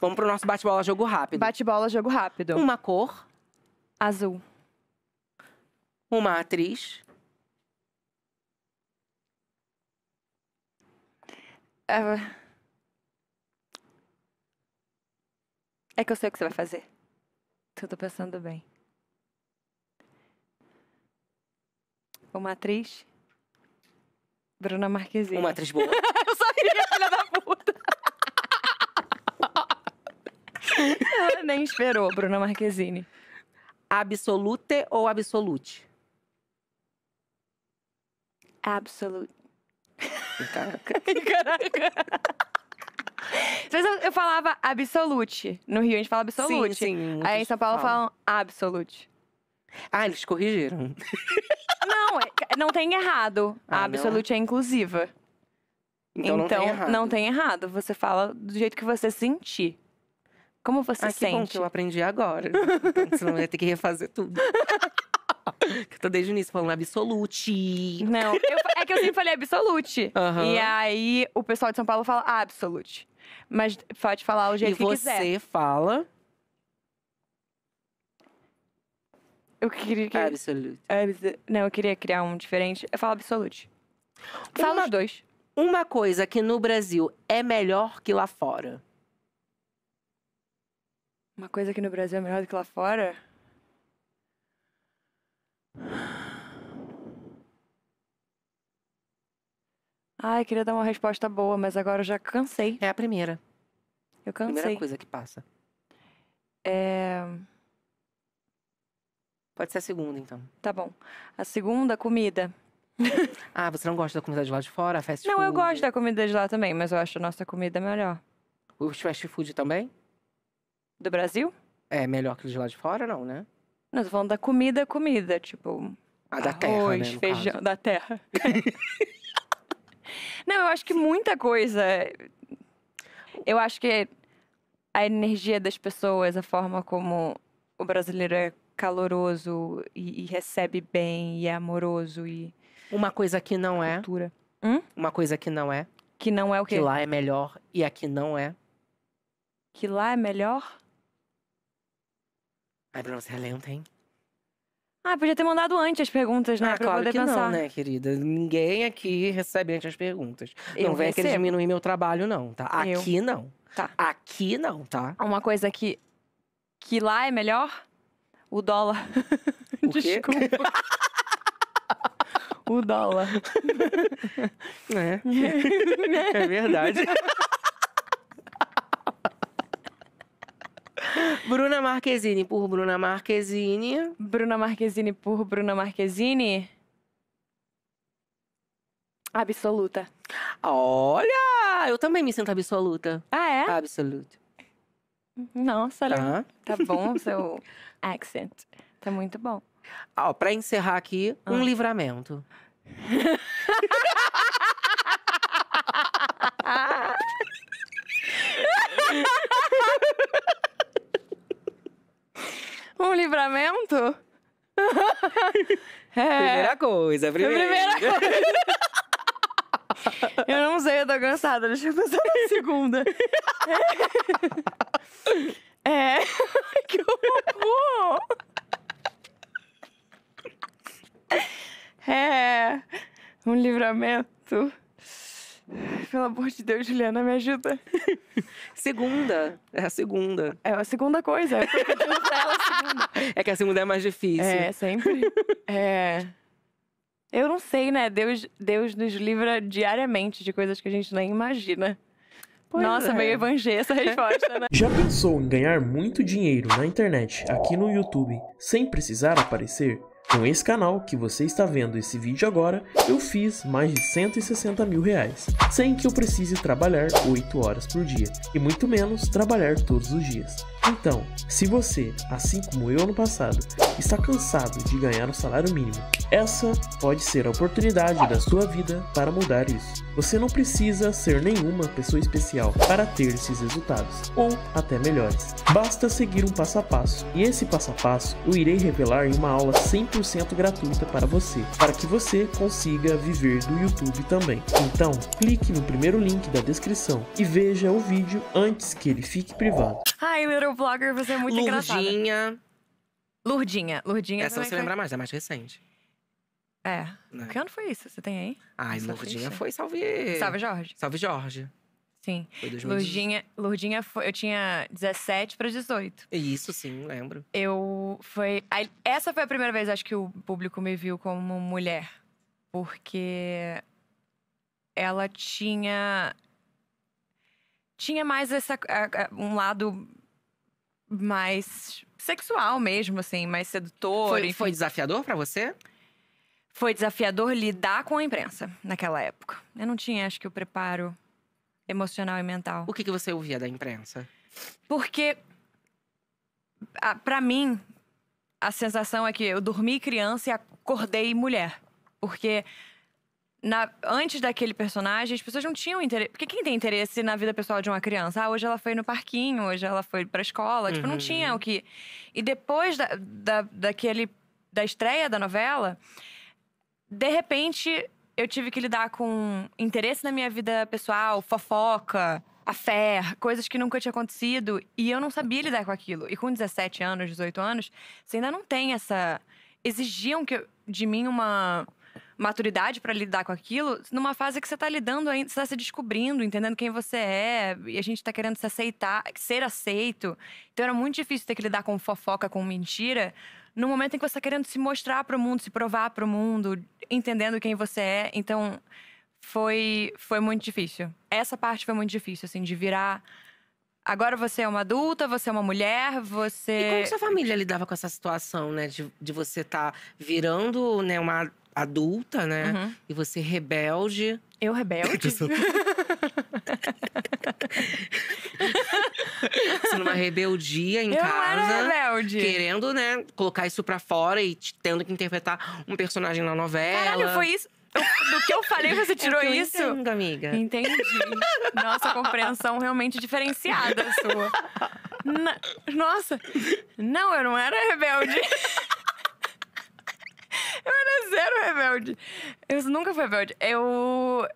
Vamos pro nosso bate-bola jogo rápido. Bate-bola jogo rápido. Uma cor, Azul. uma atriz, É que eu sei o que você vai fazer. Tudo pensando bem. Uma atriz. Bruna Marquezine. uma atriz boa. Eu só filha da puta. Ela nem esperou, Bruna Marquezine. Absolute ou absolute? Absolute. Caraca. Caraca. Eu falava absolute. No Rio a gente fala absolute. Sim, sim, Aí em São Paulo falam. absolute. Ah, eles corrigiram. Não, é, não tem errado. Ah, a absolute não. é inclusiva. Então, então não, tem então, não, tem errado. Você fala do jeito que você sentir. Como você ah, sente? Que bom que eu aprendi agora. Então, senão eu ia ter que refazer tudo. eu tô desde o início falando absolute. Não, eu, é que eu sempre falei absolute. Uhum. E aí o pessoal de São Paulo fala absolute. Mas pode falar o jeito e que quiser. E você fala. Eu queria. Que... Absolute. Não, eu queria criar um diferente. Eu falo absolute. Fala os dois. Uma coisa que no Brasil é melhor que lá fora. Uma coisa aqui no Brasil é melhor do que lá fora? Ai, queria dar uma resposta boa, mas agora eu já cansei. É a primeira. Eu cansei. Primeira coisa que passa. É... Pode ser a segunda, então. Tá bom. A segunda, comida. ah, você não gosta da comida de lá de fora? Fast não, food? Não, eu gosto da comida de lá também, mas eu acho a nossa comida melhor. O fast food também? do Brasil? É melhor que os de lá de fora, não, né? Não, tô falando da comida, comida, tipo. Ah, da terra, arroz, né, feijão, caso. da terra. não, eu acho que muita coisa. Eu acho que a energia das pessoas, a forma como o brasileiro é caloroso e, e recebe bem e é amoroso e uma coisa que não é cultura. Hum? Uma coisa que não é. Que não é o quê? Que lá é melhor e aqui não é. Que lá é melhor? Aí pra você, é lenta, hein? Ah, podia ter mandado antes as perguntas, né? Ah, claro poder que pensar. não, né, querida? Ninguém aqui recebe antes as perguntas. Eu não vem querer diminuir meu trabalho, não, tá? Eu. Aqui não. Tá. Aqui não, tá? Uma coisa que, que lá é melhor? O dólar. O Desculpa. o dólar. É. É verdade. Bruna Marquezine por Bruna Marquezine. Bruna Marquezine por Bruna Marquezine. Absoluta. Olha! Eu também me sinto absoluta. Ah, é? Absoluta. Nossa, olha. Tá, tá bom o seu accent. Tá muito bom. Ó, pra encerrar aqui, um ah. livramento. É. Primeira coisa, é primeira, primeira coisa. Eu não sei, eu tô cansada. Deixa eu pensar na segunda. É. é. que horror! É. Um livramento pelo amor de Deus, Juliana, me ajuda. segunda. É a segunda. É a segunda coisa. É eu pra ela a segunda. É que a segunda é mais difícil. É, sempre. É. Eu não sei, né? Deus, Deus nos livra diariamente de coisas que a gente nem imagina. Pois Nossa, é. meio evangelho essa resposta, né? Já pensou em ganhar muito dinheiro na internet, aqui no YouTube, sem precisar aparecer? Com esse canal que você está vendo esse vídeo agora, eu fiz mais de 160 mil reais, sem que eu precise trabalhar 8 horas por dia, e muito menos trabalhar todos os dias. Então, se você, assim como eu no passado, está cansado de ganhar o um salário mínimo, essa pode ser a oportunidade da sua vida para mudar isso. Você não precisa ser nenhuma pessoa especial para ter esses resultados, ou até melhores. Basta seguir um passo a passo, e esse passo a passo eu irei revelar em uma aula 100% gratuita para você, para que você consiga viver do YouTube também. Então, clique no primeiro link da descrição e veja o vídeo antes que ele fique privado. Hi, little o vlogger você é muito Lurdinha. engraçada. Lurdinha. Lurdinha. Lurdinha. Essa você foi... lembra mais, é mais recente. É. Né? Que ano foi isso? Você tem aí? Ai, Lurdinha foi Salve. Salve Jorge. Salve Jorge. Sim. Foi Lurdinha, Lurdinha foi, eu tinha 17 para 18. Isso, sim, lembro. Eu foi. Essa foi a primeira vez, acho que o público me viu como mulher. Porque ela tinha. Tinha mais essa, um lado mais sexual mesmo, assim, mais sedutor. Foi, foi desafiador para você? Foi desafiador lidar com a imprensa naquela época. Eu não tinha, acho que, o preparo emocional e mental. O que, que você ouvia da imprensa? Porque, para mim, a sensação é que eu dormi criança e acordei mulher. Porque na, antes daquele personagem, as pessoas não tinham interesse. Porque quem tem interesse na vida pessoal de uma criança? Ah, hoje ela foi no parquinho, hoje ela foi pra escola. Uhum. Tipo, não uhum. tinha o que. E depois da, da, daquele, da estreia da novela, de repente eu tive que lidar com interesse na minha vida pessoal, fofoca, a fé coisas que nunca tinha acontecido. E eu não sabia lidar com aquilo. E com 17 anos, 18 anos, você ainda não tem essa. Exigiam que eu, de mim uma maturidade para lidar com aquilo, numa fase que você está lidando ainda, você está se descobrindo, entendendo quem você é, e a gente está querendo se aceitar, ser aceito. Então era muito difícil ter que lidar com fofoca, com mentira, no momento em que você está querendo se mostrar para o mundo, se provar para o mundo, entendendo quem você é. Então foi foi muito difícil. Essa parte foi muito difícil, assim, de virar agora você é uma adulta, você é uma mulher, você. E como sua família lidava com essa situação, né? De, de você estar tá virando né, uma adulta, né? Uhum. E você rebelde. Eu rebelde? Você numa rebeldia em eu casa. rebelde. Querendo, né, colocar isso pra fora e tendo que interpretar um personagem na novela. Caralho, foi isso. Do que eu falei, você é tirou é isso? Entendo, amiga. Entendi. Nossa, compreensão realmente diferenciada sua. Na... Nossa, não, eu não era rebelde. Eu era zero rebelde. Eu nunca fui rebelde. Eu.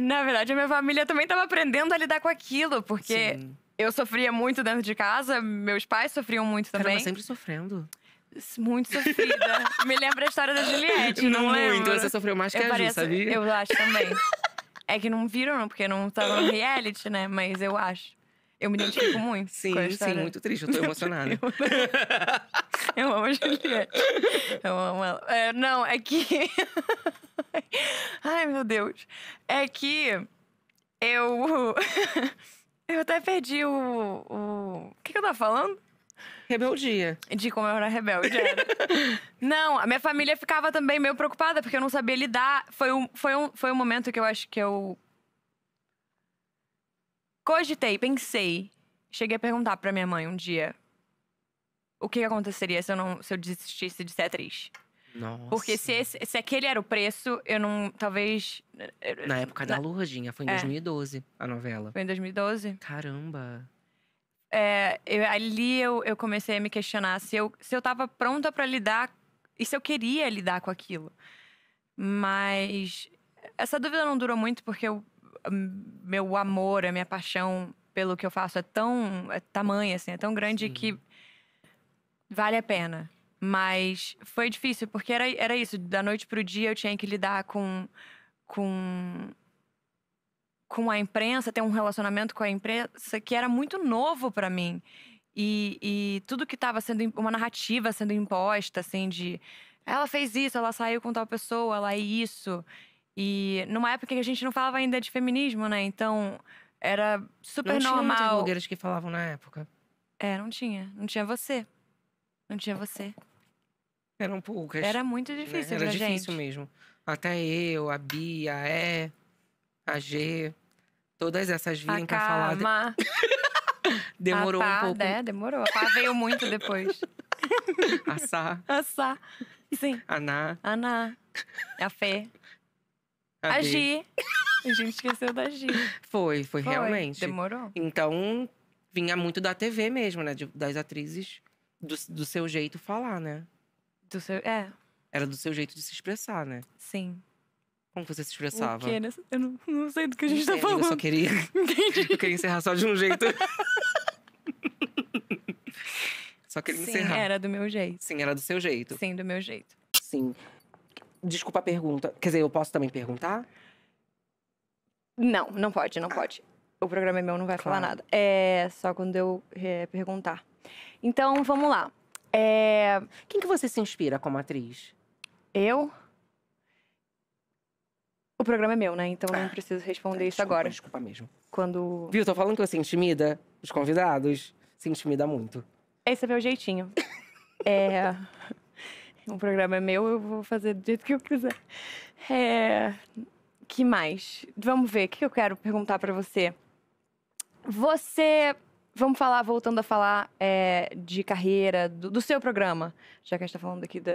Na verdade, a minha família também estava aprendendo a lidar com aquilo, porque Sim. eu sofria muito dentro de casa, meus pais sofriam muito também. Caramba, sempre sofrendo muito sofrida. Me lembra a história da Juliette, não, não lembro. Então você sofreu mais que eu a pareço, Ju, sabia? Eu acho também. É que não viram, porque não tava no reality, né? Mas eu acho. Eu me identifico muito. Sim, sim, muito triste. Eu tô emocionada. eu, eu amo a Juliette. Eu amo ela. É, não, é que. Ai, meu Deus. É que eu. eu até perdi o. O, o que, que eu tava falando? Rebeldia. De como eu era rebelde. Era. É. não, a minha família ficava também meio preocupada, porque eu não sabia lidar. Foi um, foi um, foi um momento que eu acho que eu cogitei, pensei. Cheguei a perguntar pra minha mãe um dia o que, aconteceria se eu, não, se eu desistisse de ser atriz. Nossa. Porque se, esse, se aquele era o preço, eu não. Talvez. Eh, na época da Lourdinha, foi em é. 2012 a novela. Foi em 2012? Caramba. É, eu, ali eu, eu comecei a me questionar se eu, se eu tava pronta para lidar e se eu queria lidar com aquilo. Mas essa dúvida não durou muito, porque eu meu amor, a minha paixão pelo que eu faço é tão é assim, é tão grande Sim. que vale a pena. Mas foi difícil, porque era, era isso. Da noite pro dia eu tinha que lidar com, com, com a imprensa, ter um relacionamento com a imprensa que era muito novo para mim. E, e tudo que estava sendo uma narrativa sendo imposta, assim, de ela fez isso, ela saiu com tal pessoa, ela é isso. E numa época que a gente não falava ainda de feminismo, né? Então era super não normal. Não tinha blogueiras que falavam na época. É, não tinha. Não tinha você. Não tinha você. Eram poucas. Era muito né? difícil né? Era difícil gente. mesmo. Até eu, a Bia, a E, a G. Todas essas virem a pra calma. falar. De... demorou a um pouco. É, demorou. A pá veio muito depois. A Sá. A Sá. Sim. A Ná. A Ná. A Fê. Agir, A Gi. A gente esqueceu da Gi. Foi, foi, foi, realmente. Demorou. Então, vinha muito da TV mesmo, né? De, das atrizes, do, do seu jeito falar, né? Do seu. É. Era do seu jeito de se expressar, né? Sim. Como você se expressava? O quê? Né? Eu não, não sei do que a gente tá Entendi, tá falando. Eu só queria. Entendi. Eu queria encerrar só de um jeito. só queria Sim, encerrar. Sim, era do meu jeito. Sim, era do seu jeito. Sim, do meu jeito. Sim. Desculpa a pergunta. Quer dizer, eu posso também perguntar? Não, não pode, não ah. pode. O programa é meu, não vai claro. falar nada. É só quando eu é, perguntar. Então, vamos lá. É... Quem que você se inspira como atriz? Eu? O programa é meu, né? Então não ah, preciso responder tá, isso desculpa, agora. Desculpa mesmo. Quando. Viu, tô falando que você intimida os convidados. Se intimida muito. Esse é meu jeitinho. é o programa é meu, eu vou fazer do jeito que eu quiser. É... Que mais? Vamos ver, o que eu quero perguntar para você? Você. Vamos falar, voltando a falar é, de carreira, do, do, seu programa, já que a gente tá falando aqui do,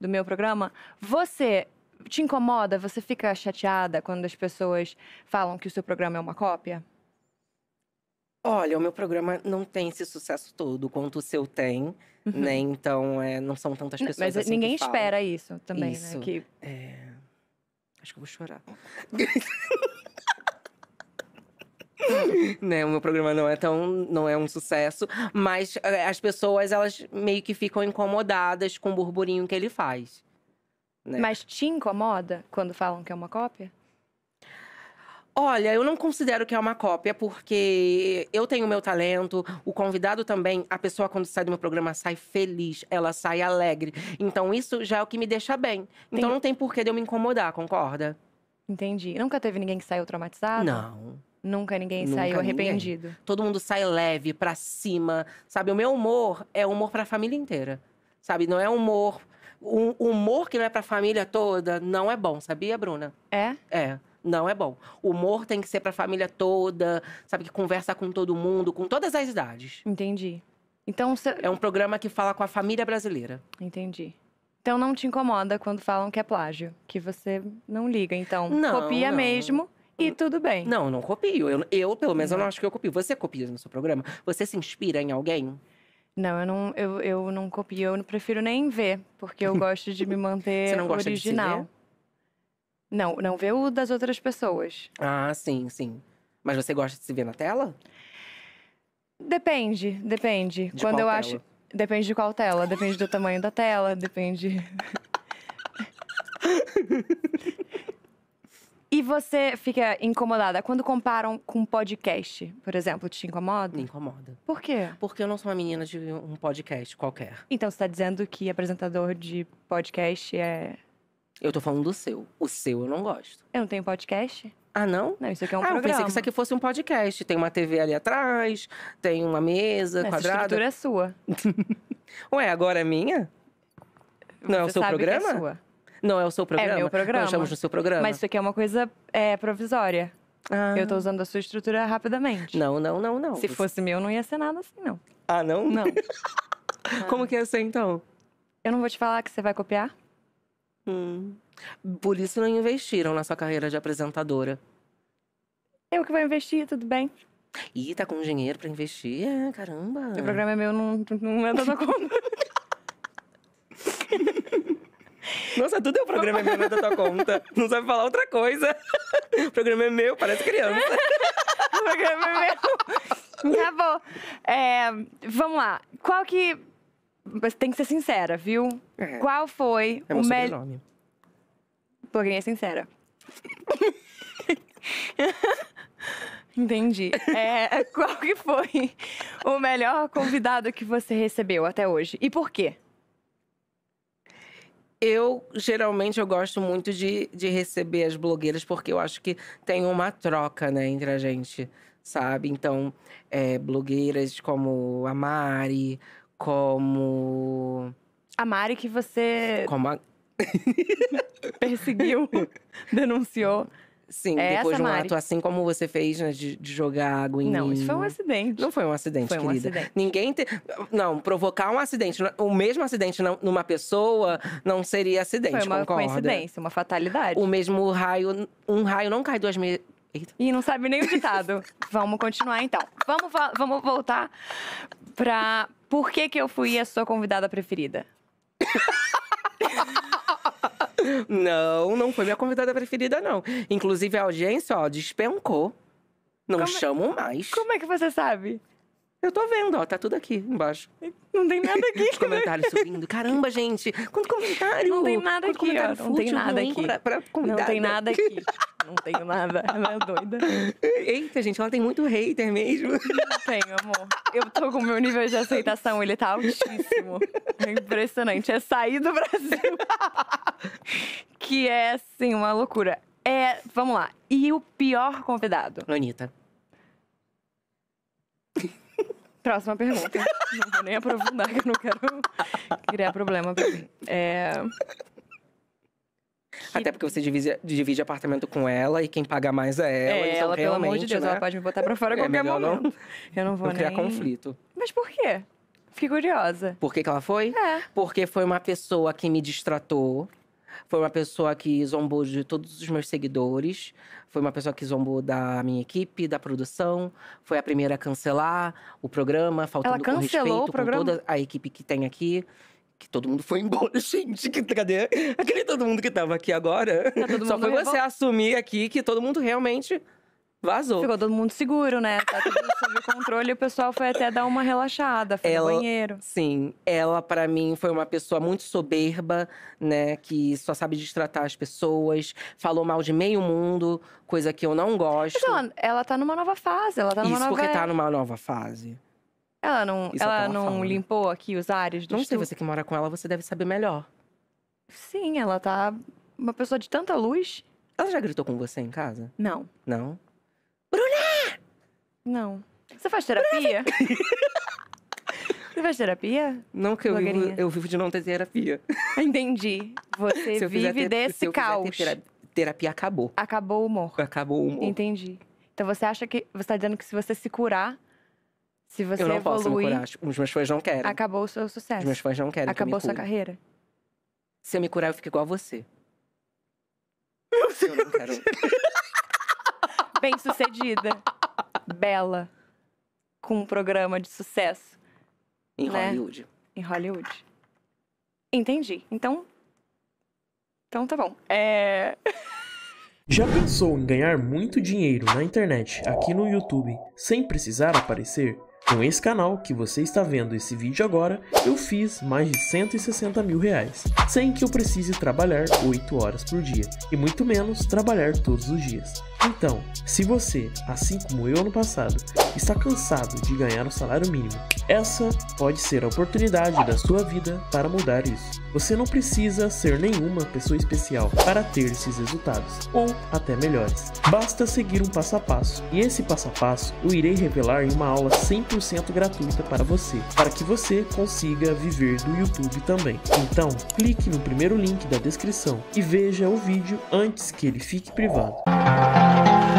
do meu programa. Você te incomoda, você fica chateada quando as pessoas falam que o seu programa é uma cópia? Olha, o meu programa não tem esse sucesso todo quanto o seu tem, né? Uhum. Então, é, não são tantas pessoas. Mas assim ninguém espera falam. isso também, né? isso, né? Que... É... Acho que eu vou chorar. né, o meu programa não é tão não é um sucesso, mas é, as pessoas elas meio que ficam incomodadas com o burburinho que ele faz. Né? Mas te incomoda quando falam que é uma cópia? Olha, eu não considero que é uma cópia, porque eu tenho meu talento, o convidado também, a pessoa quando sai do meu programa sai feliz, ela sai alegre. Então isso já é o que me deixa bem. Então tem... não tem porquê de eu me incomodar, concorda? Entendi. Nunca teve ninguém que saiu traumatizado? Não. Nunca ninguém Nunca saiu arrependido. Todo mundo sai leve, pra cima, sabe? O meu humor é humor pra família inteira, sabe? Não é humor. O humor que não é pra família toda não é bom, sabia, Bruna? É? É não é bom. O humor tem que ser para a família toda, sabe? Que conversa com todo mundo, com todas as idades. Entendi. Então cê... é um programa que fala com a família brasileira. Entendi. Então não te incomoda quando falam que é plágio, que você não liga, então não, copia não. mesmo e tudo bem. Não, não copio. Eu, eu pelo menos, não. eu não acho que eu copio. Você copia no seu programa? Você se inspira em alguém? Não, eu não, eu, eu não copio. Eu não prefiro nem ver, porque eu gosto de me manter você não gosta original. De se ver? Não, não vê o das outras pessoas. Ah, sim, sim. Mas você gosta de se ver na tela? Depende, depende. De Quando eu tela? acho. Depende de qual tela, depende do tamanho da tela, depende. E você fica incomodada quando comparam com podcast, por exemplo, te incomoda? Me incomoda. Por quê? Porque eu não sou uma menina de um podcast qualquer. Então você tá dizendo que apresentador de podcast é eu tô falando do seu. O seu eu não gosto. Eu não tenho podcast? Ah, não? Não, isso aqui é um ah, programa. Ah, eu pensei que isso aqui fosse um podcast. Tem uma TV ali atrás, tem uma mesa Essa quadrada. Essa estrutura é sua. Ué, agora é minha? Não Você é o seu é programa? é sua. Não é o seu é programa? É meu programa. Nós estamos no seu programa. Mas isso aqui é uma coisa é, provisória. Ah. Eu tô usando a sua estrutura rapidamente. Não, não, não, não. Se fosse meu, não ia ser nada assim, não. Ah, não? Não. Como que ia ser, então? Eu não vou te falar que você vai copiar? Hum. Por isso não investiram na sua carreira de apresentadora. Eu que vou investir, tudo bem. Ih, tá com dinheiro pra investir? É, caramba. O programa é meu, não, não entra é na conta. Nossa, tudo é o programa é meu, não é da tua conta. Não sabe falar outra coisa. O programa é meu, parece criança. o programa é meu. Acabou. É, vamos lá. Qual que mas tem que ser sincera, viu? É. Qual foi é o melhor. Porém, é sincera. Entendi. É, qual que foi o melhor convidado que você recebeu até hoje? E por quê? Eu, geralmente, eu gosto muito de, de receber as blogueiras, porque eu acho que tem uma troca, né, entre a gente, sabe? Então, é, blogueiras como a Mari, como. A Mari que você. Como a... perseguiu, denunciou. Sim, é depois de um Mari. ato assim como você fez, né, de, de, jogar água em Não, isso foi um acidente. Não foi um acidente, foi querida. Um acidente. Ninguém te... Não, provocar um acidente, o mesmo acidente numa pessoa não seria acidente, Foi uma concorda? coincidência, uma fatalidade. O mesmo raio, um raio não cai duas vezes. Me... E não sabe nem o ditado. vamos continuar então. Vamos, vamos voltar para por que, que eu fui a sua convidada preferida? não, não foi minha convidada preferida, não. Inclusive, a audiência, ó, despencou. Não como é chamam mais. Como é que você sabe? Eu tô vendo, ó, tá tudo aqui embaixo. Não tem nada aqui. Comentário né? comentários subindo. Caramba, gente, quanto comentário! Não tem nada quanto aqui, ó. Fútil, não tem nada aqui. Pra, pra não tem nada aqui. Não tenho nada. Ela é doida. Eita, gente, ela tem muito hater mesmo. Não tenho, amor. Eu tô com o meu nível de aceitação, ele tá altíssimo. É impressionante. É sair do Brasil. que é, assim, uma loucura. É, vamos lá. E o pior convidado? Anitta. Próxima pergunta. não vou nem aprofundar, que eu não quero criar problema pra mim. É... Até porque você divide, divide apartamento com ela e quem paga mais é ela. É, então, ela, pelo amor de Deus, né? ela pode me botar pra fora a é qualquer é momento. Não, eu não vou não criar conflito. Mas por quê? Fiquei curiosa. Por que, que ela foi? É. Porque foi uma pessoa que me distratou. Foi uma pessoa que zombou de todos os meus seguidores. Foi uma pessoa que zombou da minha equipe, da produção. Foi a primeira a cancelar o programa, faltando Ela cancelou com respeito o programa? com toda a equipe que tem aqui que todo mundo foi embora, gente. Que, cadê? Aquele todo mundo que tava aqui agora. Tá Só foi você assumir aqui que todo mundo realmente vazou. Ficou todo mundo seguro, né? Tá tudo sob controle e o pessoal foi até dar uma relaxada, foi ela, no banheiro. Sim, ela para mim foi uma pessoa muito soberba, né? Que só sabe destratar as pessoas, falou mal de meio mundo, coisa que eu não gosto. Mas ela, ela tá numa nova fase, ela tá numa Isso nova... porque tá é numa nova fase. Ela não, ela, ela não limpou aqui os ares do Não sei, você que mora com ela, você deve saber melhor. Sim, ela tá uma pessoa de tanta luz. Ela já gritou com você em casa? Não. Não? Não. Você faz terapia? Você faz terapia? Não, que eu vivo, eu vivo de não ter terapia. Entendi. Você se vive ter, desse caos. Terapia, terapia, acabou. Acabou o humor. Acabou o humor. Entendi. Então você acha que. Você tá dizendo que se você se curar, se você eu não evoluir. Posso me curar. Os meus fãs não querem. Acabou o seu sucesso. Os meus fãs não querem. Acabou que sua cure. carreira. Se eu me curar, eu fico igual a você. Meu Deus. Eu não quero. Bem sucedida bela com um programa de sucesso. Em né? Hollywood. Em Hollywood. Entendi. Então. Então tá bom. É. Já pensou em ganhar muito dinheiro na internet, aqui no YouTube, sem precisar aparecer? Com esse canal que você está vendo esse vídeo agora, eu fiz mais de 160 mil reais, sem que eu precise trabalhar 8 horas por dia, e muito menos trabalhar todos os dias. Então, se você, assim como eu no passado, está cansado de ganhar um salário mínimo, essa pode ser a oportunidade da sua vida para mudar isso. Você não precisa ser nenhuma pessoa especial para ter esses resultados, ou até melhores. Basta seguir um passo a passo, e esse passo a passo eu irei revelar em uma aula 100% gratuita para você, para que você consiga viver do YouTube também. Então, clique no primeiro link da descrição e veja o vídeo antes que ele fique privado.